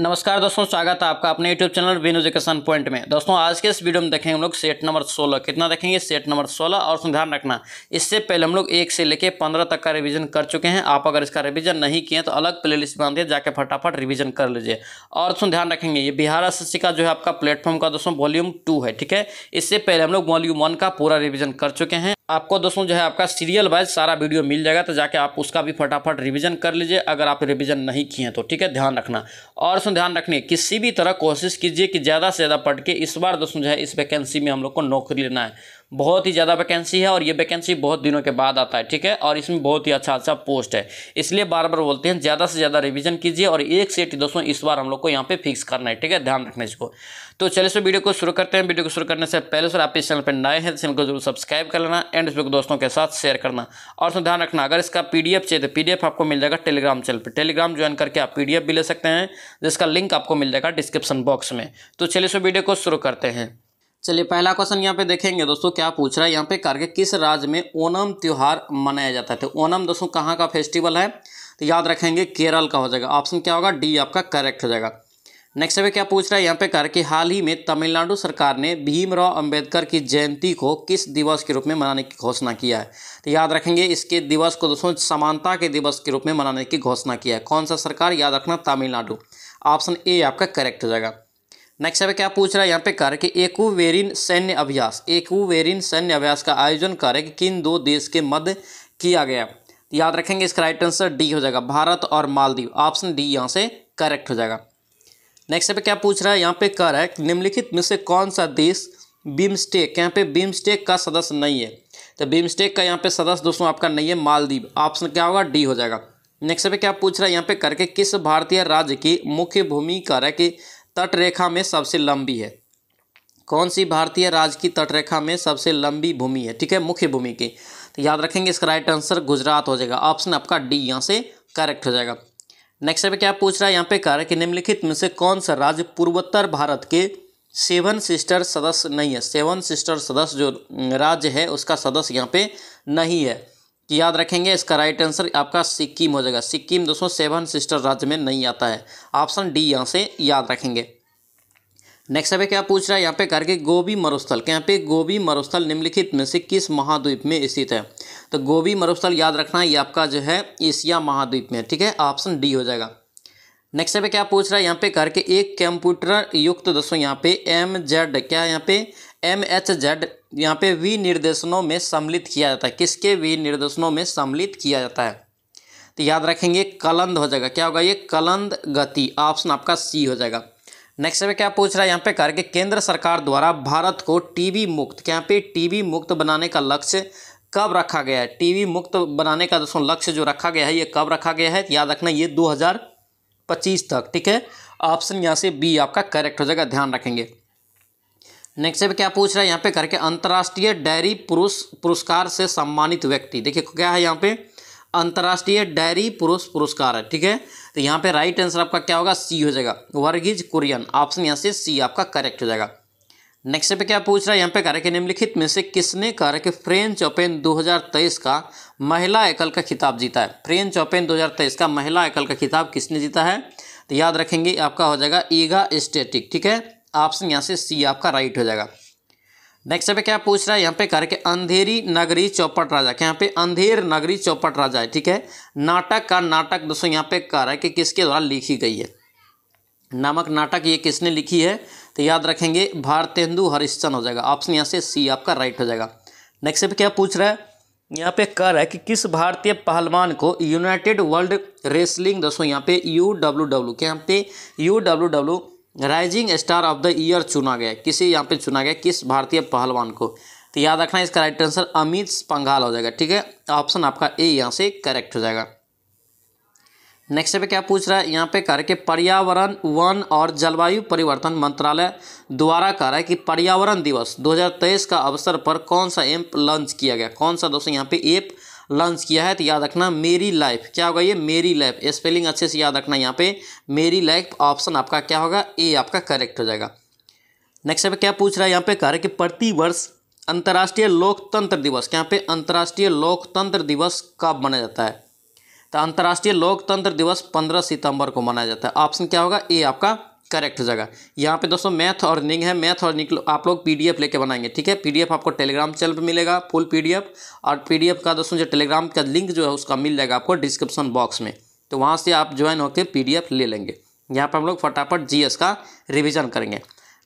नमस्कार दोस्तों स्वागत है आपका अपने YouTube channel win education point में दोस्तों आज के इस वीडियो में देखेंगे हम लोग सेट नंबर 16 कितना देखेंगे सेट नंबर 16 और ध्यान रखना इससे पहले हम लोग एक से लेके 15 तक का रिवीजन कर चुके हैं आप अगर इसका रिवीजन नहीं किए तो अलग प्ले लिस्ट बना दिए जाके फटाफट रिविजन कर लीजिए और सुन ध्यान रखेंगे ये बिहार एस का जो है आपका प्लेटफॉर्म का दोस्तों वॉल्यूम टू है ठीक है इससे पहले हम लोग वॉल्यूम वन का पूरा रिविजन कर चुके हैं आपको दोस्तों जो है आपका सीरियल वाइज सारा वीडियो मिल जाएगा तो जाके आप उसका भी फटाफट रिवीजन कर लीजिए अगर आप रिवीजन नहीं किए तो ठीक है ध्यान रखना और उसमें ध्यान रखने किसी भी तरह कोशिश कीजिए कि ज़्यादा से ज़्यादा पढ़ के इस बार दोस्तों जो है इस वैकेंसी में हम लोग को नौकरी लेना है बहुत ही ज़्यादा वैकेंसी है और ये वैकेंसी बहुत दिनों के बाद आता है ठीक है और इसमें बहुत ही अच्छा अच्छा पोस्ट है इसलिए बार बार बोलते हैं ज़्यादा से ज़्यादा रिविजन कीजिए और एक सेट दोस्तों इस बार हम लोग को यहाँ पे फिक्स करना है ठीक है ध्यान रखना इसको तो चलिए सर वीडियो को शुरू करते हैं वीडियो को शुरू करने से पहले सर आप इस चैनल पर नए हैं चैनल को जरूर सब्सक्राइब कर लेना एंड इसको दोस्तों के साथ शेयर करना और उसमें ध्यान रखना अगर इसका पी चाहिए तो पी आपको मिल जाएगा टेलीग्राम चैनल पर टेलीग्राम ज्वाइन करके आप पी भी ले सकते हैं जिसका लिंक आपको मिल जाएगा डिस्क्रिप्शन बॉक्स में तो चलिए सर वीडियो को शुरू करते हैं चलिए पहला क्वेश्चन यहाँ पे देखेंगे दोस्तों क्या पूछ रहा है यहाँ पे करके किस राज्य में ओनम त्यौहार मनाया जाता है तो ओनम दोस्तों कहाँ का फेस्टिवल है तो याद रखेंगे केरल का हो जाएगा ऑप्शन क्या होगा डी आपका करेक्ट हो जाएगा नेक्स्ट पे क्या पूछ रहा है यहाँ पे कर कि हाल ही में तमिलनाडु सरकार ने भीमराव अंबेडकर की जयंती को किस दिवस के रूप में मनाने की घोषणा किया है तो याद रखेंगे इसके दिवस को दोस्तों समानता के दिवस के रूप में मनाने की घोषणा किया है कौन सा सरकार याद रखना तमिलनाडु ऑप्शन ए आपका करेक्ट हो जाएगा नेक्स्ट है क्या पूछ रहा है यहाँ पे कर कि एकुवेरिन सैन्य अभ्यास एकुवेरिन सैन्य अभ्यास का आयोजन कर कि किन दो देश के मध्य किया गया याद रखेंगे इसका राइट आंसर डी हो जाएगा भारत और मालदीव ऑप्शन डी यहाँ से करेक्ट हो जाएगा नेक्स्ट है क्या पूछ रहा है यहाँ पे कर है निम्नलिखित में से कौन सा देश बिम्स्टेक यहाँ पे बिम्स्टेक का सदस्य नहीं है तो बिम्स्टेक का यहाँ पे सदस्य दोस्तों आपका नहीं है मालदीव ऑप्शन क्या होगा डी हो जाएगा नेक्स्ट पे क्या पूछ रहा है यहाँ पे करके किस भारतीय राज्य की मुख्य भूमि कर है कि तटरेखा में सबसे लंबी है कौन सी भारतीय राज्य की तटरेखा में सबसे लंबी भूमि है ठीक है मुख्य भूमि की तो याद रखेंगे इसका राइट आंसर गुजरात हो जाएगा ऑप्शन आपका डी यहाँ से करेक्ट हो जाएगा नेक्स्ट पे क्या पूछ रहा है यहाँ पे कह रहा है कि निम्नलिखित में से कौन सा राज्य पूर्वोत्तर भारत के सेवन सिस्टर सदस्य नहीं है सेवन सिस्टर सदस्य जो राज्य है उसका सदस्य यहाँ पे नहीं है तो याद रखेंगे इसका राइट आंसर आपका सिक्किम हो जाएगा सिक्किम दोस्तों सेवन सिस्टर राज्य में नहीं आता है ऑप्शन डी यहाँ से याद रखेंगे नेक्स्ट अभी क्या पूछ रहा है यहाँ पे करके गोभी मरुस्थल के यहाँ पे गोभी मरुस्थल निम्नलिखित में से किस महाद्वीप में स्थित है तो गोभी मरुस्थल याद रखना है ये आपका जो है एशिया महाद्वीप में ठीक है ऑप्शन डी हो जाएगा नेक्स्ट अभी क्या पूछ रहा है यहाँ पे करके एक कंप्यूटर युक्त दोस्तों यहाँ पे एम जेड क्या यहाँ पे एम एच जेड यहाँ पे निर्देशनों में सम्मिलित किया जाता है किसके निर्देशनों में सम्मिलित किया जाता है तो याद रखेंगे कलंद हो जाएगा क्या होगा ये कलंद गति ऑप्शन आपका सी हो जाएगा नेक्स्ट में क्या पूछ रहा है यहाँ पे कह कि केंद्र सरकार द्वारा भारत को टीवी मुक्त तो यहाँ पे टीवी मुक्त बनाने का लक्ष्य कब रखा गया है टीवी मुक्त बनाने का दोस्तों लक्ष्य जो रखा गया है ये कब रखा गया है याद रखना ये 2025 तक ठीक है ऑप्शन यहाँ से बी आपका करेक्ट हो जाएगा ध्यान रखेंगे नेक्स्ट से क्या पूछ रहा है यहाँ पे करके अंतर्राष्ट्रीय डेयरी पुरुष पुरस्कार से सम्मानित व्यक्ति देखिए क्या है यहाँ पे अंतर्राष्ट्रीय डायरी पुरुष पुरस्कार है ठीक है तो यहाँ पे राइट आंसर आपका क्या होगा सी हो जाएगा वर्गीज कुरियन ऑप्शन यहाँ से सी आपका करेक्ट हो जाएगा नेक्स्ट पे क्या पूछ रहा है यहाँ पे कार्य के निम्नलिखित में से किसने कहा कि फ्रेंच ओपन 2023 का महिला एकल का खिताब जीता है फ्रेंच ओपन 2023 का महिला एकल का खिताब किसने जीता है तो याद रखेंगे आपका हो जाएगा ईगा स्टेटिक ठीक है ऑप्शन यहाँ से सी आपका राइट हो जाएगा नेक्स्ट पे क्या पूछ रहा है यहाँ पे करके अंधेरी नगरी चौपट राजा यहाँ पे अंधेर नगरी चौपट राजा है ठीक है नाटक का नाटक दोस्तों यहाँ पे कह रहा है कि किसके द्वारा लिखी गई है नामक नाटक ये किसने लिखी है तो याद रखेंगे भारतेंदु हरिश्चंद हो जाएगा ऑप्शन यहाँ से सी आपका राइट हो जाएगा नेक्स्ट पे क्या पूछ रहा है यहाँ पे कह रहा है कि किस भारतीय पहलवान को यूनाइटेड वर्ल्ड रेसलिंग दोस्तों यहाँ पे यू डब्ल्यू डब्ल्यू यहाँ पे U W W rising star of the year चुना गया किसे यहाँ पे चुना गया किस भारतीय पहलवान को तो याद रखना इसका राइट आंसर अमित पंघाल हो जाएगा ठीक है ऑप्शन आपका ए यहाँ से करेक्ट हो जाएगा नेक्स्ट पे क्या पूछ रहा है यहाँ पे कह रहे कि पर्यावरण वन और जलवायु परिवर्तन मंत्रालय द्वारा कह रहा है कि पर्यावरण दिवस 2023 का अवसर पर कौन सा एप लॉन्च किया गया कौन सा दोस्तों यहाँ पे एप लॉन्च किया है तो याद रखना मेरी लाइफ क्या होगा ये मेरी लाइफ स्पेलिंग अच्छे से याद रखना यहाँ पे मेरी लाइफ ऑप्शन आपका क्या होगा ए आपका करेक्ट हो जाएगा नेक्स्ट क्या पूछ रहा है यहाँ पे कह रहा है कि प्रति वर्ष अंतर्राष्ट्रीय लोकतंत्र दिवस यहाँ पे अंतर्राष्ट्रीय लोकतंत्र दिवस कब मनाया जाता है तो अंतर्राष्ट्रीय लोकतंत्र दिवस पंद्रह सितंबर को मनाया जाता है ऑप्शन क्या होगा ए आपका करेक्ट हो जाएगा यहाँ पे दोस्तों मैथ और निंग है मैथ निंग आप लोग पीडीएफ लेके बनाएंगे ठीक है पीडीएफ आपको टेलीग्राम चैनल पे मिलेगा फुल पीडीएफ और पीडीएफ का दोस्तों जो टेलीग्राम का लिंक जो है उसका मिल जाएगा आपको डिस्क्रिप्शन बॉक्स में तो वहाँ से आप ज्वाइन होकर पी ले लेंगे यहाँ पर हम लोग फटाफट जी का रिविज़न करेंगे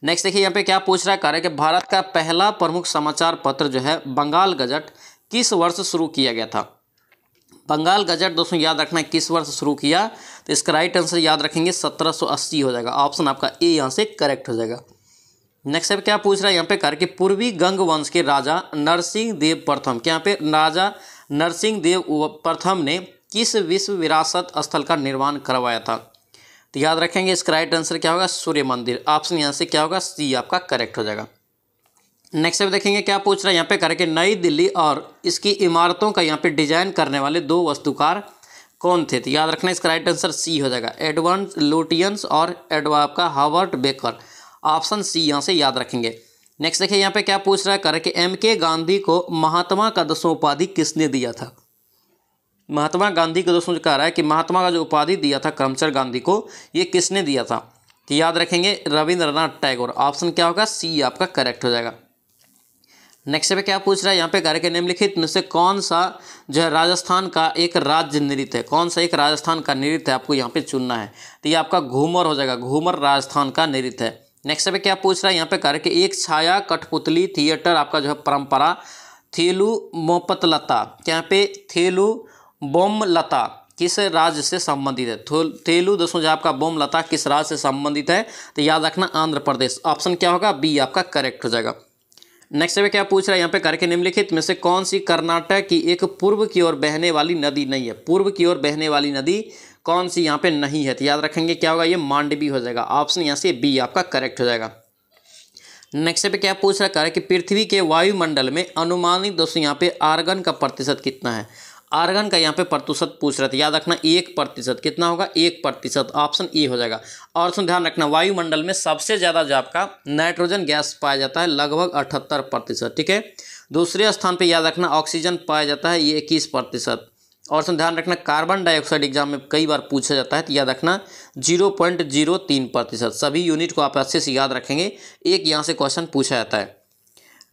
नेक्स्ट देखिए यहाँ पर क्या पूछ रहा है कह कि भारत का पहला प्रमुख समाचार पत्र जो है बंगाल गजट किस वर्ष शुरू किया गया था बंगाल गजट दोस्तों याद रखना है किस वर्ष शुरू किया तो इसका राइट आंसर याद रखेंगे 1780 हो जाएगा ऑप्शन आपका ए यहाँ से करेक्ट हो जाएगा नेक्स्ट अब क्या पूछ रहा है यहाँ पे कर कि पूर्वी गंग वंश के राजा नरसिंह देव प्रथम के यहाँ पे राजा नरसिंह देव प्रथम ने किस विश्व विरासत स्थल का निर्माण करवाया था तो याद रखेंगे इसका राइट आंसर क्या होगा सूर्य मंदिर ऑप्शन यहाँ से क्या होगा सी आपका करेक्ट हो जाएगा नेक्स्ट अब देखेंगे क्या पूछ रहा है यहाँ पे करके नई दिल्ली और इसकी इमारतों का यहाँ पे डिजाइन करने वाले दो वस्तुकार कौन थे तो याद रखना इसका राइट आंसर सी हो जाएगा एडवांस लोटियंस और एडवा आपका हावर्ट बेकर ऑप्शन सी यहाँ से याद रखेंगे नेक्स्ट देखिए यहाँ पे क्या पूछ रहा है करके एम के गांधी को महात्मा का दसों उपाधि किसने दिया था महात्मा गांधी को दोस्तों कह रहा है कि महात्मा का जो उपाधि दिया था करमचंद गांधी को ये किसने दिया था तो याद रखेंगे रविंद्रनाथ टैगोर ऑप्शन क्या होगा सी आपका करेक्ट हो जाएगा नेक्स्ट पे क्या पूछ रहा है यहाँ पे घर के निम्नलिखित में से कौन सा जो है राजस्थान का एक राज्य नृत्य है कौन सा एक राजस्थान का नृत्य है आपको यहाँ पे चुनना है तो ये आपका घूमर हो जाएगा घूमर राजस्थान का नृत्य है नेक्स्ट पे क्या पूछ रहा है यहाँ पे घर के एक छाया कठपुतली थिएटर आपका जो है परंपरा थेलू मोपतलता यहाँ पे थेलू बोमलता किस राज्य से संबंधित है तेलु दोस्तों जहाँ आपका बोमलता किस राज्य से संबंधित है तो याद रखना आंध्र प्रदेश ऑप्शन क्या होगा बी आपका करेक्ट हो जाएगा नेक्स्ट सवाल क्या पूछ रहा है यहाँ पे करके निम्नलिखित में से कौन सी कर्नाटक की एक पूर्व की ओर बहने वाली नदी नहीं है पूर्व की ओर बहने वाली नदी कौन सी यहाँ पे नहीं है तो याद रखेंगे क्या होगा ये मांडवी हो जाएगा ऑप्शन यहाँ से बी आपका करेक्ट हो जाएगा नेक्स्ट पे क्या पूछ रहा है कि पृथ्वी के वायुमंडल में अनुमानित दोस्तों यहाँ पे आर्गन का प्रतिशत कितना है आर्गन का यहाँ पे प्रतिशत पूछ रहे थे याद रखना एक प्रतिशत कितना होगा एक प्रतिशत ऑप्शन ए हो जाएगा और सुन ध्यान रखना वायुमंडल में सबसे ज़्यादा जो आपका नाइट्रोजन गैस पाया जाता है लगभग अठहत्तर प्रतिशत ठीक है दूसरे स्थान पे याद रखना ऑक्सीजन पाया जाता है ये इक्कीस प्रतिशत और सुन ध्यान रखना कार्बन डाइऑक्साइड एग्जाम में कई बार पूछा जाता है तो याद रखना जीरो पॉइंट जीरो तीन प्रतिशत सभी यूनिट को आप अच्छे से याद रखेंगे एक यहाँ से क्वेश्चन पूछा जाता है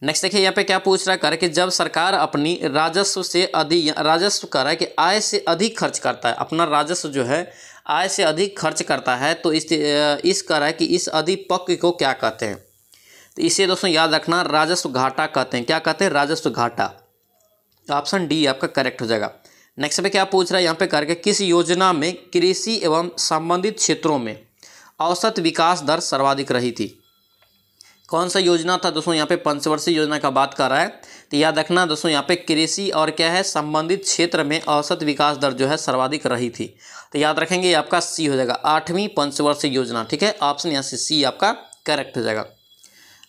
नेक्स्ट देखिए यहाँ पे क्या पूछ रहा है कर कि जब सरकार अपनी राजस्व से अधिक राजस्व कर रहा है कि आय से अधिक खर्च करता है अपना राजस्व जो है आय से अधिक खर्च करता है तो इस इस कर रहा है कि इस अधिक को क्या कहते हैं तो इसे दोस्तों याद रखना राजस्व घाटा कहते हैं क्या कहते हैं राजस्व घाटा ऑप्शन तो डी आपका करेक्ट हो जाएगा नेक्स्ट पे क्या पूछ रहा है यहाँ पे करके किस योजना में कृषि एवं संबंधित क्षेत्रों में औसत विकास दर सर्वाधिक रही थी कौन सा योजना था दोस्तों यहाँ पे पंचवर्षीय योजना का बात कर रहा है तो याद रखना दोस्तों यहाँ पे कृषि और क्या है संबंधित क्षेत्र में औसत विकास दर जो है सर्वाधिक रही थी तो याद रखेंगे आपका सी हो जाएगा आठवीं पंचवर्षीय योजना ठीक है ऑप्शन यहाँ से सी आपका करेक्ट हो जाएगा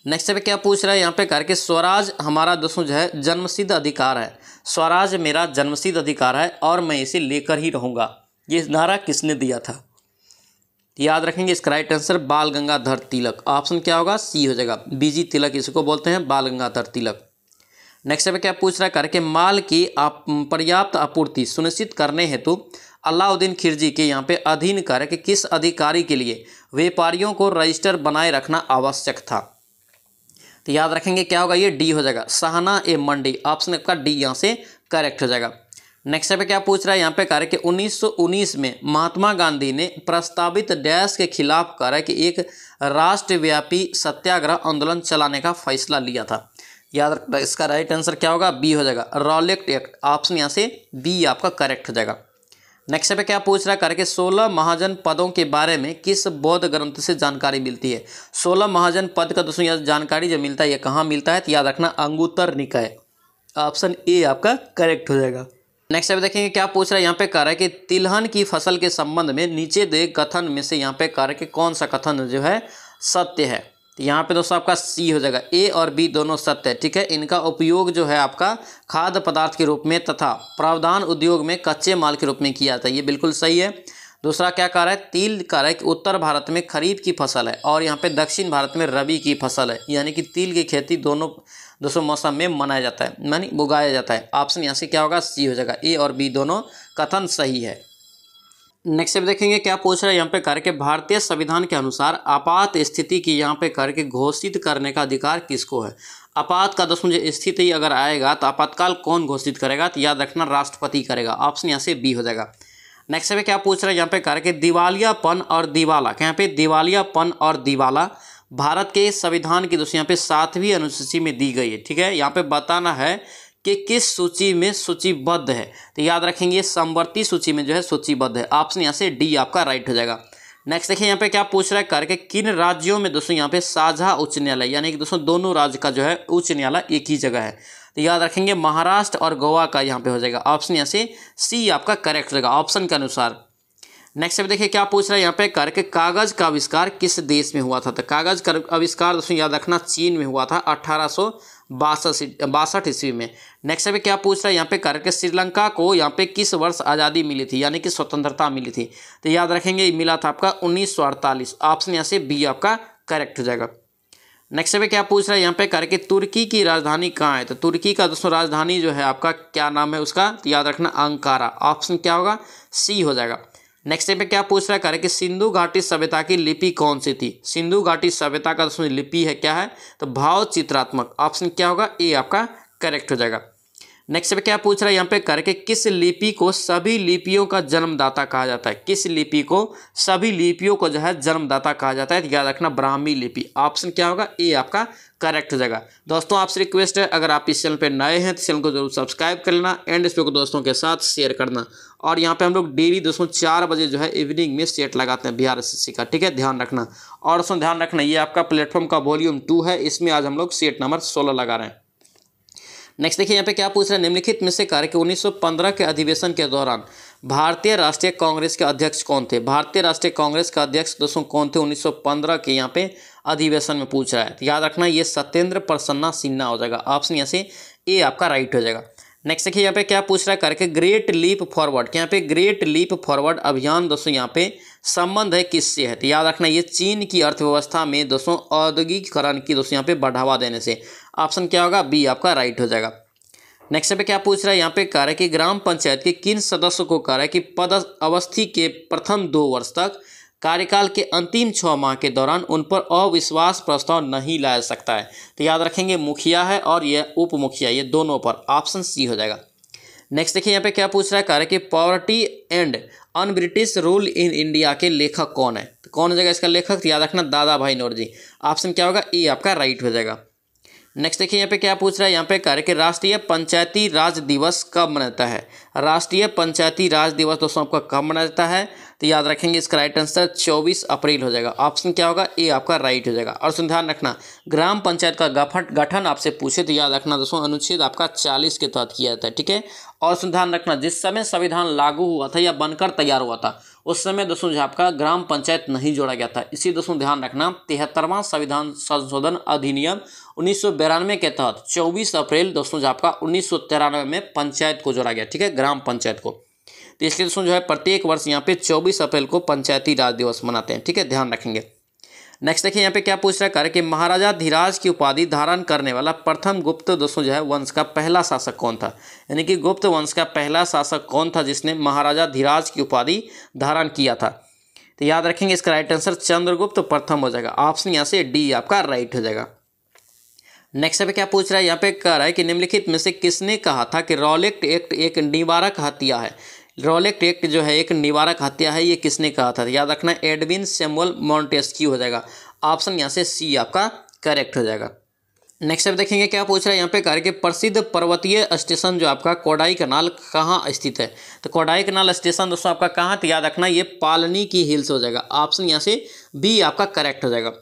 नेक्स्ट पे क्या पूछ रहा है यहाँ पे करके स्वराज हमारा दोस्तों जो है जन्मसिद्ध अधिकार है स्वराज मेरा जन्मसिद्ध अधिकार है और मैं इसे लेकर ही रहूँगा ये नारा किसने दिया था याद रखेंगे इसका राइट आंसर बाल गंगाधर तिलक ऑप्शन क्या होगा सी हो जाएगा बीजी तिलक इसको बोलते हैं बाल गंगाधर तिलक नेक्स्ट क्या पूछ रहा है करके माल की आप पर्याप्त आपूर्ति सुनिश्चित करने हेतु अलाउद्दीन खिरजी के यहाँ पे अधीन कर के किस अधिकारी के लिए व्यापारियों को रजिस्टर बनाए रखना आवश्यक था तो याद रखेंगे क्या होगा ये डी हो जाएगा सहना ए मंडी ऑप्शन आपका डी यहाँ से करेक्ट हो जाएगा नेक्स्ट पे क्या पूछ रहा है यहाँ पे कह रहा है कि 1919 में महात्मा गांधी ने प्रस्तावित डैश के खिलाफ कह रहा है कि एक राष्ट्रव्यापी सत्याग्रह आंदोलन चलाने का फैसला लिया था याद रखना इसका राइट आंसर क्या होगा बी हो जाएगा रॉलेक्ट एक्ट ऑप्शन यहाँ से बी आपका करेक्ट हो जाएगा नेक्स्ट पे क्या पूछ रहा है करके सोलह महाजन पदों के बारे में किस बौद्ध ग्रंथ से जानकारी मिलती है सोलह महाजन पद का दोस्तों यहाँ जानकारी जो मिलता है ये कहाँ मिलता है तो याद रखना अंगूतर निकाय ऑप्शन ए आपका करेक्ट हो जाएगा नेक्स्ट अभी देखेंगे क्या पूछ रहा है यहाँ पे कह रहा है कि तिलहन की फसल के संबंध में नीचे दे कथन में से यहाँ पे कह रहा है कि कौन सा कथन जो है सत्य है तो यहाँ पे दोस्तों आपका सी हो जाएगा ए और बी दोनों सत्य है ठीक है इनका उपयोग जो है आपका खाद्य पदार्थ के रूप में तथा प्रावधान उद्योग में कच्चे माल के रूप में किया जाता है ये बिल्कुल सही है दूसरा क्या कह रहा है तिल कह रहा है कि उत्तर भारत में खरीफ की फसल है और यहाँ पे दक्षिण भारत में रबी की फसल है यानी कि तिल की खेती दोनों दोस्तों मौसम में मनाया जाता है मानी उगाया जाता है ऑप्शन यहाँ से क्या होगा सी हो जाएगा ए और बी दोनों कथन सही है नेक्स्ट अब देखेंगे क्या पूछ रहा है यहाँ पे करके भारतीय संविधान के अनुसार आपात स्थिति की यहाँ पे करके घोषित करने का अधिकार किसको है आपात का दोस्तों मुझे स्थिति अगर आएगा तो आपातकाल कौन घोषित करेगा तो याद रखना राष्ट्रपति करेगा ऑप्शन यहाँ से बी हो जाएगा नेक्स्ट अब क्या पूछ रहा है यहाँ पे करके दिवालियापन और दिवाला यहाँ पे दिवालियापन और दिवाला भारत के संविधान की दोस्तों यहाँ पे सातवीं अनुसूची में दी गई है ठीक है यहाँ पे बताना है कि किस सूची में सूचीबद्ध है तो याद रखेंगे समवर्ती सूची में जो है सूचीबद्ध है ऑप्शन यहाँ से डी आपका राइट हो जाएगा नेक्स्ट देखिए यहाँ पे क्या पूछ रहा है करके किन राज्यों में दोस्तों यहाँ पे साझा उच्च न्यायालय यानी कि दोस्तों दोनों राज्य का जो है उच्च न्यायालय एक ही जगह है तो याद रखेंगे महाराष्ट्र और गोवा का यहाँ पे हो जाएगा ऑप्शन यहाँ से सी आपका करेक्ट हो जाएगा ऑप्शन के अनुसार नेक्स्ट अभी देखिए क्या पूछ रहा है यहाँ पे कर के कागज का आविष्कार किस देश में हुआ था तो कागज का आविष्कार दोस्तों याद रखना चीन में हुआ था अट्ठारह सौ बासठ ईस्वी में नेक्स्ट अभी क्या पूछ रहा है यहाँ पे करके श्रीलंका को यहाँ पे किस वर्ष आज़ादी मिली थी यानी कि स्वतंत्रता मिली थी तो याद रखेंगे मिला था आपका उन्नीस ऑप्शन यहाँ से बी आपका करेक्ट हो जाएगा नेक्स्ट अभी क्या पूछ रहा है यहाँ पे करके तुर्की की राजधानी कहाँ है तो तुर्की का दोस्तों राजधानी जो है आपका क्या नाम है उसका तो याद रखना अंकारा ऑप्शन क्या होगा सी हो जाएगा नेक्स्ट पे क्या पूछ रहा है कि सिंधु घाटी सभ्यता की लिपि कौन सी थी सिंधु घाटी सभ्यता का लिपि है क्या है तो भाव चित्रात्मक ऑप्शन क्या होगा ए आपका करेक्ट हो जाएगा नेक्स्ट पे क्या पूछ रहा है यहाँ पे करके किस लिपि को सभी लिपियों का जन्मदाता कहा जाता है किस लिपि को सभी लिपियों को जो है जन्मदाता कहा जाता है तो याद रखना ब्राह्मी लिपि ऑप्शन क्या होगा ए आपका करेक्ट जगह दोस्तों आपसे रिक्वेस्ट है अगर आप इस चैनल पे नए हैं तो चैनल को जरूर सब्सक्राइब कर लेना एंड इस को दोस्तों के साथ शेयर करना और यहाँ पे हम लोग डेली दोस्तों चार बजे जो है इवनिंग में सेट लगाते हैं बिहार एस का ठीक है ध्यान रखना और दोस्तों ध्यान रखना ये आपका प्लेटफॉर्म का वॉल्यूम टू है इसमें आज हम लोग सेट नंबर सोलह लगा रहे हैं नेक्स्ट देखिए यहाँ पे क्या पूछ रहे हैं निम्नलिखित में से कार्य के 1915 के अधिवेशन के दौरान भारतीय राष्ट्रीय कांग्रेस के अध्यक्ष कौन थे भारतीय राष्ट्रीय कांग्रेस का अध्यक्ष दोस्तों कौन थे 1915 के यहाँ पे अधिवेशन में पूछ रहा है तो याद रखना ये सत्येंद्र प्रसन्ना सिन्हा हो जाएगा ऑप्शन यहाँ से ए आपका राइट हो जाएगा नेक्स्ट देखिए यहाँ पे क्या पूछ रहा है करके ग्रेट लीप फॉरवर्ड यहाँ पे ग्रेट लीप फॉरवर्ड अभियान दोस्तों यहाँ पे संबंध है किससे है तो याद रखना ये चीन की अर्थव्यवस्था में दोस्तों औद्योगिकरण की दोस्तों यहाँ पे बढ़ावा देने से ऑप्शन क्या होगा बी आपका राइट हो जाएगा नेक्स्ट पे क्या पूछ रहा है यहाँ पे कह रहा है कि ग्राम पंचायत के किन सदस्यों को कह रहा है कि पद अवस्थी के प्रथम दो वर्ष तक कार्यकाल के अंतिम छः माह के दौरान उन पर अविश्वास प्रस्ताव नहीं लाया सकता है तो याद रखेंगे मुखिया है और यह उप मुखिया ये दोनों पर ऑप्शन सी हो जाएगा नेक्स्ट देखिए यहाँ पे क्या पूछ रहा है कह रहा है कि poverty and unBritish rule in India के लेखक कौन है तो कौन हो जाएगा इसका लेखक याद रखना दादा भाई जी ऑप्शन क्या होगा ए आपका राइट हो जाएगा नेक्स्ट देखिए यहाँ पे क्या पूछ रहा है यहाँ पे कह रहे कि राष्ट्रीय पंचायती राज दिवस कब मनाता है राष्ट्रीय पंचायती राज दिवस दोस्तों आपका कब मनाता है तो याद रखेंगे इसका राइट आंसर 24 अप्रैल हो जाएगा ऑप्शन क्या होगा ए आपका राइट हो जाएगा और ध्यान रखना ग्राम पंचायत का गठन आपसे पूछे तो याद रखना दोस्तों अनुच्छेद आपका चालीस के तहत किया जाता है ठीक है और ध्यान रखना जिस समय संविधान लागू हुआ था या बनकर तैयार हुआ था उस समय दोस्तों आपका ग्राम पंचायत नहीं जोड़ा गया था इसी दोस्तों ध्यान रखना तिहत्तरवां संविधान संशोधन अधिनियम उन्नीस के तहत 24 अप्रैल दोस्तों जो आपका उन्नीस में पंचायत को जोड़ा गया ठीक है ग्राम पंचायत को तो इसलिए दोस्तों जो है प्रत्येक वर्ष यहाँ पे 24 अप्रैल को पंचायती राज दिवस मनाते हैं ठीक है ध्यान रखेंगे नेक्स्ट देखिए यहाँ पे क्या पूछ रहा है कि महाराजा धीराज की उपाधि धारण करने वाला प्रथम गुप्त दोस्तों जो है वंश का पहला शासक कौन था यानी कि गुप्त वंश का पहला शासक कौन था जिसने महाराजा धीराज की उपाधि धारण किया था तो याद रखेंगे इसका राइट आंसर चंद्रगुप्त प्रथम हो जाएगा ऑप्शन यहाँ से डी आपका राइट हो जाएगा नेक्स्ट अभी क्या पूछ रहा है यहाँ पे कह रहा है कि निम्नलिखित में से किसने कहा था कि रॉलेक्ट एक्ट एक निवारक हत्या है रॉलेक्ट एक्ट जो है एक निवारक हत्या है ये किसने कहा था याद रखना एडविन सेमुअल मॉन्टेस्की हो जाएगा ऑप्शन यहाँ से सी आपका करेक्ट हो जाएगा नेक्स्ट अभी देखेंगे क्या पूछ रहा है यहाँ पे कह रहे कि प्रसिद्ध पर्वतीय स्टेशन जो आपका कोडाई कनाल कहाँ स्थित है तो कोडाई कनाल स्टेशन दोस्तों आपका कहाँ तो याद रखना ये पालनी की हिल्स हो जाएगा ऑप्शन यहाँ से बी आपका करेक्ट हो जाएगा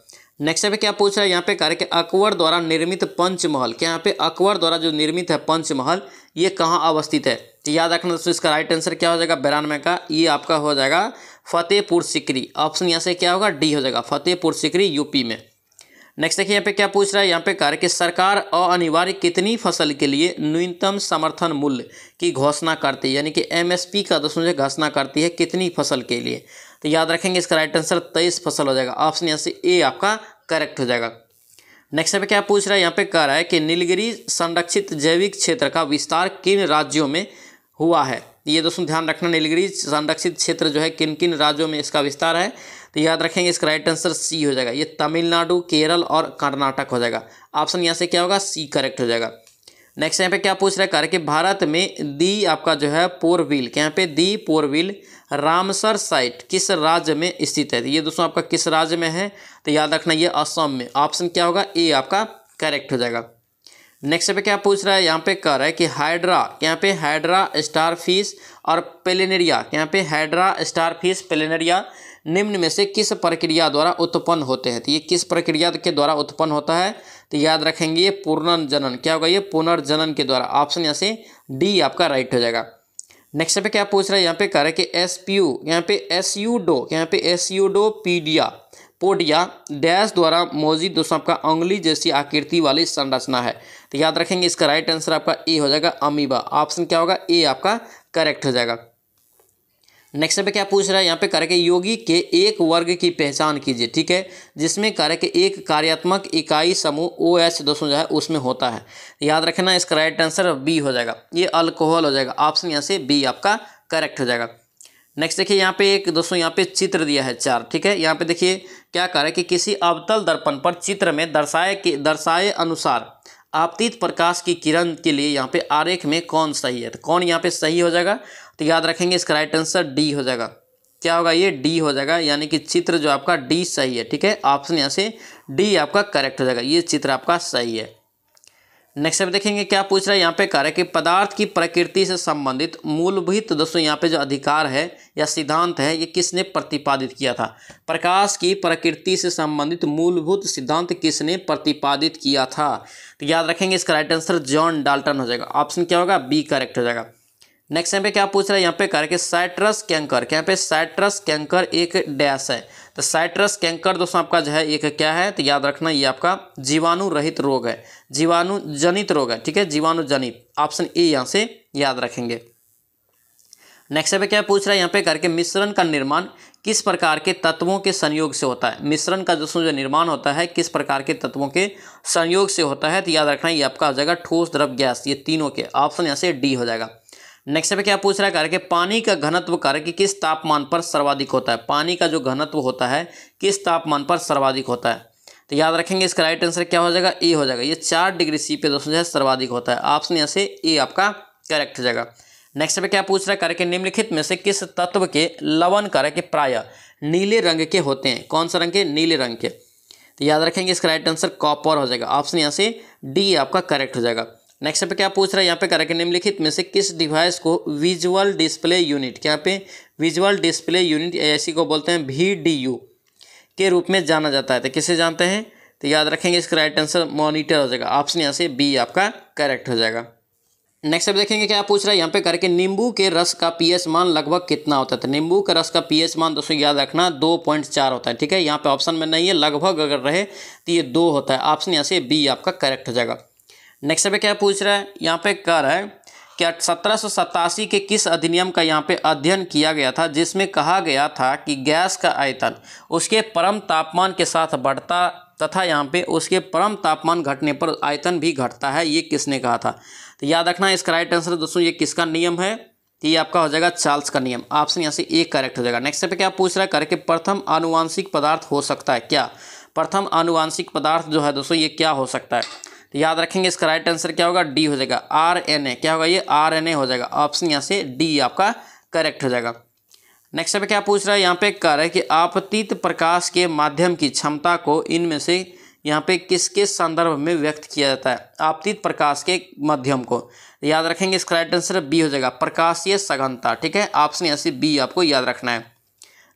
नेक्स्ट यहाँ पे क्या पूछ रहा है यहाँ पे कार्य के अकबर द्वारा निर्मित पंचमहल क्या यहाँ पे अकबर द्वारा जो निर्मित है पंचमहल ये कहाँ अवस्थित है तो याद रखना दोस्तों इसका राइट आंसर क्या हो जाएगा बिरानवे का ये आपका हो जाएगा फतेहपुर सिकरी ऑप्शन यहाँ से क्या होगा डी हो जाएगा फतेहपुर सिकरी यूपी में नेक्स्ट देखिए यहाँ पे क्या पूछ रहा है यहाँ पे कार्य कि सरकार अनिवार्य कितनी फसल के लिए न्यूनतम समर्थन मूल्य की घोषणा करती है यानी कि एमएसपी का दोस्तों घोषणा करती है कितनी फसल के लिए तो याद रखेंगे इसका राइट आंसर तेईस फसल हो जाएगा ऑप्शन यहाँ से ए आपका करेक्ट हो जाएगा नेक्स्ट पे क्या पूछ रहा है यहाँ पे कह रहा है कि नीलगिरी संरक्षित जैविक क्षेत्र का विस्तार किन राज्यों में हुआ है ये दोस्तों ध्यान रखना नीलगिरी संरक्षित क्षेत्र जो है किन किन राज्यों में इसका विस्तार है तो याद रखेंगे इसका राइट आंसर सी हो जाएगा ये तमिलनाडु केरल और कर्नाटक हो जाएगा ऑप्शन यहाँ से क्या होगा सी करेक्ट हो जाएगा नेक्स्ट यहाँ पे क्या पूछ रहा है कह रहा है कि भारत में दी आपका जो है पोरविल यहाँ पे दी पोरविल रामसर साइट किस राज्य में स्थित है तो ये दोस्तों आपका किस राज्य में है तो याद रखना ये असम में ऑप्शन क्या होगा ए आपका करेक्ट हो जाएगा नेक्स्ट पे क्या पूछ रहा है यहाँ पे कह रहा है कि हाइड्रा यहाँ पे हाइड्रा स्टार फिश और पेलेनेरिया यहाँ पे हाइड्रा स्टार फिश पेलेनेरिया निम्न में से किस प्रक्रिया द्वारा उत्पन्न होते हैं तो ये किस प्रक्रिया के द्वारा उत्पन्न होता है तो याद रखेंगे ये पुनर्जनन क्या होगा ये पुनर्जनन के द्वारा ऑप्शन यहाँ से डी आपका राइट हो जाएगा नेक्स्ट यहाँ पे क्या पूछ रहा है यहाँ पे कह रहा है कि एस पी यू यहाँ पे एस यू डो यहाँ पे pseudopodia podia dash द्वारा मौजूद दोस्तों आपका अंगली जैसी आकृति वाली संरचना है तो याद रखेंगे इसका राइट आंसर आपका ए हो जाएगा अमीबा ऑप्शन क्या होगा ए आपका करेक्ट हो जाएगा नेक्स्ट पे क्या पूछ रहा है यहाँ पे कार्य योगी के एक वर्ग की पहचान कीजिए ठीक है जिसमें कार्य एक कार्यात्मक इकाई समूह ओ एच दोस्तों जो है उसमें होता है याद रखना इसका राइट आंसर बी हो जाएगा ये अल्कोहल हो जाएगा ऑप्शन यहाँ से बी आपका करेक्ट हो जाएगा नेक्स्ट देखिए यहाँ पे एक दोस्तों यहाँ पे चित्र दिया है चार ठीक है यहाँ पे देखिए क्या कह रहा है कि किसी अवतल दर्पण पर चित्र में दर्शाए के दर्शाए अनुसार आपतीत प्रकाश की किरण के लिए यहाँ पे आरेख में कौन सही है तो कौन यहाँ पे सही हो जाएगा तो याद रखेंगे इसका राइट आंसर डी हो जाएगा क्या होगा ये डी हो जाएगा यानी कि चित्र जो आपका डी सही है ठीक है ऑप्शन यहाँ से डी आपका करेक्ट हो जाएगा ये चित्र आपका सही है नेक्स्ट अब देखेंगे क्या पूछ रहा है यहाँ पे कह रहा है कि पदार्थ की प्रकृति से संबंधित मूलभूत दोस्तों यहाँ पे जो अधिकार है या सिद्धांत है ये किसने प्रतिपादित किया था प्रकाश की प्रकृति से संबंधित मूलभूत सिद्धांत किसने प्रतिपादित किया था तो याद रखेंगे इसका राइट आंसर जॉन डाल्टन हो जाएगा ऑप्शन क्या होगा बी करेक्ट हो जाएगा नेक्स्ट यहाँ पे क्या पूछ रहा है यहाँ पे कह रहा है कि साइट्रस कैंकर क्या पे साइट्रस कैंकर एक डैश है तो साइट्रस कैंकर दोस्तों आपका जो है एक क्या है तो याद रखना ये आपका जीवाणु रहित रोग है जीवाणु जनित रोग है ठीक है जीवाणु जनित ऑप्शन ए यहाँ से याद रखेंगे नेक्स्ट पे क्या पूछ रहा है यहाँ पे करके मिश्रण का निर्माण किस प्रकार के तत्वों के संयोग से होता है मिश्रण का दोस्तों जो निर्माण होता है किस प्रकार के तत्वों के संयोग से होता है तो याद रखना ये आपका हो जाएगा ठोस द्रव गैस ये तीनों के ऑप्शन यहाँ से डी हो जाएगा नेक्स्ट पे क्या पूछ रहा है कार्य कि पानी का घनत्व कार्य कि किस तापमान पर सर्वाधिक होता है पानी का जो घनत्व होता है किस तापमान पर सर्वाधिक होता है तो याद रखेंगे इसका राइट आंसर क्या हो जाएगा ए हो जाएगा ये चार डिग्री सी पे दोस्तों जो है सर्वाधिक होता है ऑप्शन यहाँ से ए आपका करेक्ट हो जाएगा नेक्स्ट पे क्या पूछ रहा है कार्य कि निम्नलिखित में से किस तत्व के लवन कार्य के प्राय नीले रंग के होते हैं कौन सा रंग के नीले रंग के तो याद रखेंगे इसका राइट आंसर कॉपर हो जाएगा ऑप्शन यहाँ से डी आपका करेक्ट हो जाएगा नेक्स्ट पे क्या पूछ रहा है यहाँ पे करके निम्नलिखित में से किस डिवाइस को विजुअल डिस्प्ले यूनिट क्या पे विजुअल डिस्प्ले यूनिट ऐसी को बोलते हैं वी के रूप में जाना जाता है तो किसे जानते हैं तो याद रखेंगे इसका राइट आंसर मॉनिटर हो जाएगा ऑप्शन यहाँ से बी आपका करेक्ट हो जाएगा नेक्स्ट अब देखेंगे क्या पूछ रहा है यहाँ पे करके नींबू के रस का पीएस मान लगभग कितना होता है तो नींबू का रस का पीएस मान दोस्तों याद रखना दो पॉइंट चार होता है ठीक है यहाँ पे ऑप्शन में नहीं है लगभग अगर रहे तो ये दो होता है ऑप्शन यहाँ से बी आपका करेक्ट हो जाएगा नेक्स्ट पे क्या पूछ रहा है यहाँ पे कह रहा है कि सत्रह के किस अधिनियम का यहाँ पे अध्ययन किया गया था जिसमें कहा गया था कि गैस का आयतन उसके परम तापमान के साथ बढ़ता तथा यहाँ पे उसके परम तापमान घटने पर आयतन भी घटता है ये किसने कहा था तो याद रखना इसका राइट आंसर दोस्तों ये किसका नियम है ये आपका हो जाएगा चार्ल्स का नियम ऑप्शन यहाँ से एक करेक्ट हो जाएगा नेक्स्ट पे क्या पूछ रहा है करके प्रथम आनुवांशिक पदार्थ हो सकता है क्या प्रथम आनुवांशिक पदार्थ जो है दोस्तों ये क्या हो सकता है तो याद रखेंगे इसका राइट आंसर क्या होगा डी हो जाएगा आर एन ए क्या होगा ये आर एन ए हो जाएगा ऑप्शन यहाँ से डी आपका करेक्ट हो जाएगा नेक्स्ट पे क्या पूछ रहा है यहाँ पे कह रहा है कि आपतित प्रकाश के माध्यम की क्षमता को इनमें से यहाँ पे किसके संदर्भ में व्यक्त किया जाता है आपतित प्रकाश के माध्यम को याद रखेंगे इसका राइट आंसर बी हो जाएगा प्रकाशीय सघनता ठीक है ऑप्शन यहाँ से बी आपको याद रखना है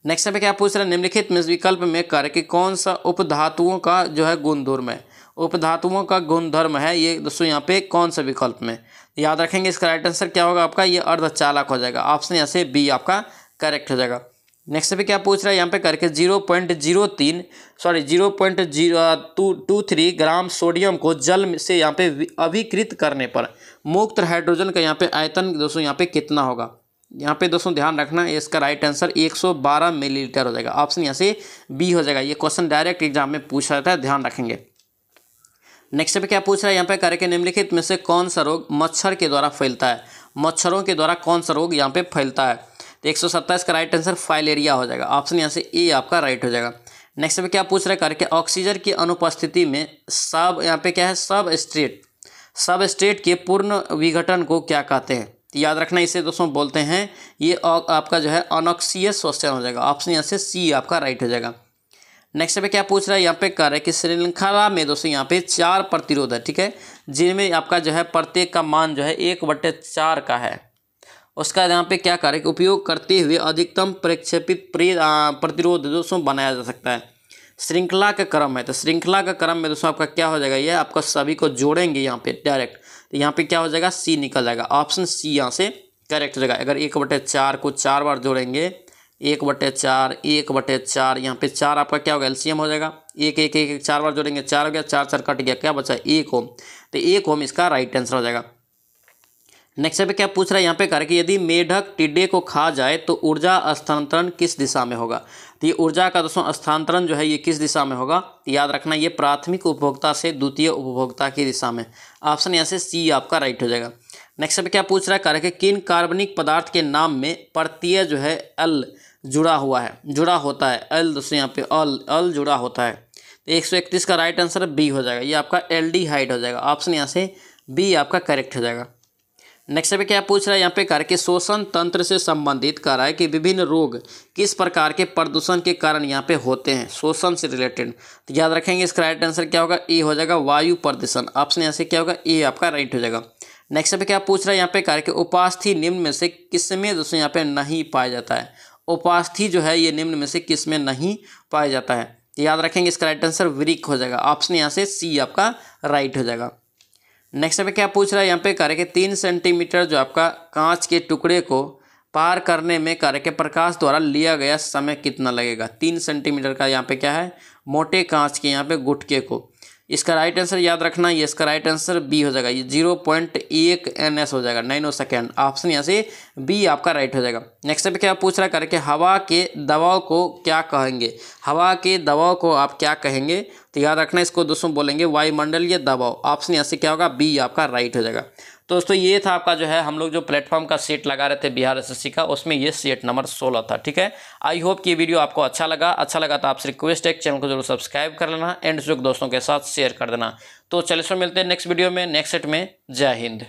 नेक्स्ट पे क्या पूछ रहा है निम्नलिखित में विकल्प में कर कि कौन सा उपधातुओं का जो है गुण में है उपधातुओं का गुणधर्म है ये दोस्तों यहाँ पे कौन से विकल्प में याद रखेंगे इसका राइट आंसर क्या होगा आपका ये अर्धचालक हो जाएगा ऑप्शन यहाँ से बी आपका करेक्ट हो जाएगा नेक्स्ट पे क्या पूछ रहा है यहाँ पे करके जीरो पॉइंट जीरो तीन sorry zero point zero two two three gram sodium को जल से यहाँ पे अभिकृत करने पर मुक्त हाइड्रोजन का यहाँ पे आयतन दोस्तों यहाँ पे कितना होगा यहाँ पे दोस्तों ध्यान रखना इसका राइट आंसर 112 मिलीलीटर हो जाएगा ऑप्शन यहाँ से बी हो जाएगा ये क्वेश्चन डायरेक्ट एग्जाम में पूछा जाता है ध्यान रखेंगे नेक्स्ट पे क्या पूछ रहा है यहाँ पे करके निम्नलिखित में से कौन सा रोग मच्छर के द्वारा फैलता है मच्छरों के द्वारा कौन सा रोग यहाँ पे फैलता है तो एक का राइट आंसर फाइलेरिया हो जाएगा ऑप्शन यहाँ से ए आपका राइट हो जाएगा नेक्स्ट पे क्या पूछ रहा है करके ऑक्सीजन की अनुपस्थिति में सब यहाँ पे क्या है सब स्ट्रेट सब स्ट्रेट के पूर्ण विघटन को क्या कहते हैं तो याद रखना इसे दोस्तों बोलते हैं ये आपका जो है अनऑक्सीय क्वेश्चन हो जाएगा ऑप्शन यहाँ से सी आपका राइट हो जाएगा नेक्स्ट पे क्या पूछ रहा है यहाँ पे कह रहा है कि श्रृंखला में दोस्तों यहाँ पे चार प्रतिरोध है ठीक है जिनमें आपका जो है प्रत्येक का मान जो है एक बट्टे चार का है उसका यहाँ पे क्या कि उपयोग करते हुए अधिकतम प्रक्षेपित प्रतिरोध दोस्तों बनाया जा सकता है श्रृंखला का क्रम है तो श्रृंखला का क्रम में दोस्तों आपका क्या हो जाएगा ये आपका सभी को जोड़ेंगे यहाँ पे डायरेक्ट तो यहाँ पे क्या हो जाएगा सी निकल जाएगा ऑप्शन सी यहाँ से करेक्ट हो जाएगा अगर एक बटे चार को चार बार जोड़ेंगे एक बटे चार एक बटे चार यहाँ पे चार आपका क्या होगा एलसीएम हो जाएगा एक एक एक एक चार बार जोड़ेंगे चार हो गया चार चार कट गया क्या बचा एक ओम तो एक ओम इसका राइट आंसर हो जाएगा नेक्स्ट पे क्या पूछ रहा है यहाँ पे कर कि यदि मेढक टिड्डे को खा जाए तो ऊर्जा स्थानांतरण किस दिशा में होगा तो ये ऊर्जा का दोस्तों स्थानांतरण जो है ये किस दिशा में होगा याद रखना ये प्राथमिक उपभोक्ता से द्वितीय उपभोक्ता की दिशा में ऑप्शन यहाँ से सी आपका राइट हो जाएगा नेक्स्ट पे क्या पूछ रहा है कर कि किन कार्बनिक पदार्थ के नाम में प्रत्यय जो है एल जुड़ा हुआ है जुड़ा होता है एल दोस्तों यहाँ पे अल अल जुड़ा होता है तो एक सौ इकतीस का राइट आंसर बी हो जाएगा ये आपका एल डी हाइड हो जाएगा ऑप्शन यहाँ से बी आपका करेक्ट हो जाएगा नेक्स्ट पे क्या पूछ रहा है यहाँ पे कर के शोषण तंत्र से संबंधित कर रहा है कि विभिन्न रोग किस प्रकार के प्रदूषण के कारण यहाँ पे होते हैं शोषण से रिलेटेड तो याद रखेंगे इसका राइट आंसर क्या होगा ए हो जाएगा वायु प्रदूषण ऑप्शन यहाँ से क्या होगा ए आपका राइट हो जाएगा नेक्स्ट पे क्या पूछ रहा है यहाँ पे कार्य के उपास्थि निम्न में से किसमें दोस्तों यहाँ पे नहीं पाया जाता है उपास्थि जो है ये निम्न में से किस में नहीं पाया जाता है याद रखेंगे इसका राइट आंसर वृक हो जाएगा ऑप्शन यहाँ से सी आपका राइट हो जाएगा नेक्स्ट में क्या पूछ रहा है यहाँ पे कार्य के तीन सेंटीमीटर जो आपका कांच के टुकड़े को पार करने में कार्य के प्रकाश द्वारा लिया गया समय कितना लगेगा तीन सेंटीमीटर का यहाँ पे क्या है मोटे कांच के यहाँ पे गुटके को इसका राइट आंसर याद रखना ये इसका राइट आंसर बी हो जाएगा ये जीरो पॉइंट एक एन एस हो जाएगा नाइनो सेकेंड ऑप्शन यहाँ से बी आपका राइट हो जाएगा नेक्स्ट स्टेप क्या पूछ रहा करके हवा के दबाव को क्या कहेंगे हवा के दबाव को आप क्या कहेंगे तो याद रखना इसको दोस्तों बोलेंगे वायुमंडलीय दबाव ऑप्शन यहाँ से क्या होगा बी आपका राइट हो जाएगा तो दोस्तों ये था आपका जो है हम लोग जो प्लेटफॉर्म का सेट लगा रहे थे बिहार एसएससी का उसमें ये सेट नंबर सोलह था ठीक है आई होप ये वीडियो आपको अच्छा लगा अच्छा लगा तो आपसे रिक्वेस्ट है चैनल को जरूर सब्सक्राइब कर लेना एंड जो दोस्तों के साथ शेयर कर देना तो चलिए सो मिलते हैं नेक्स्ट वीडियो में नेक्स्ट सेट में जय हिंद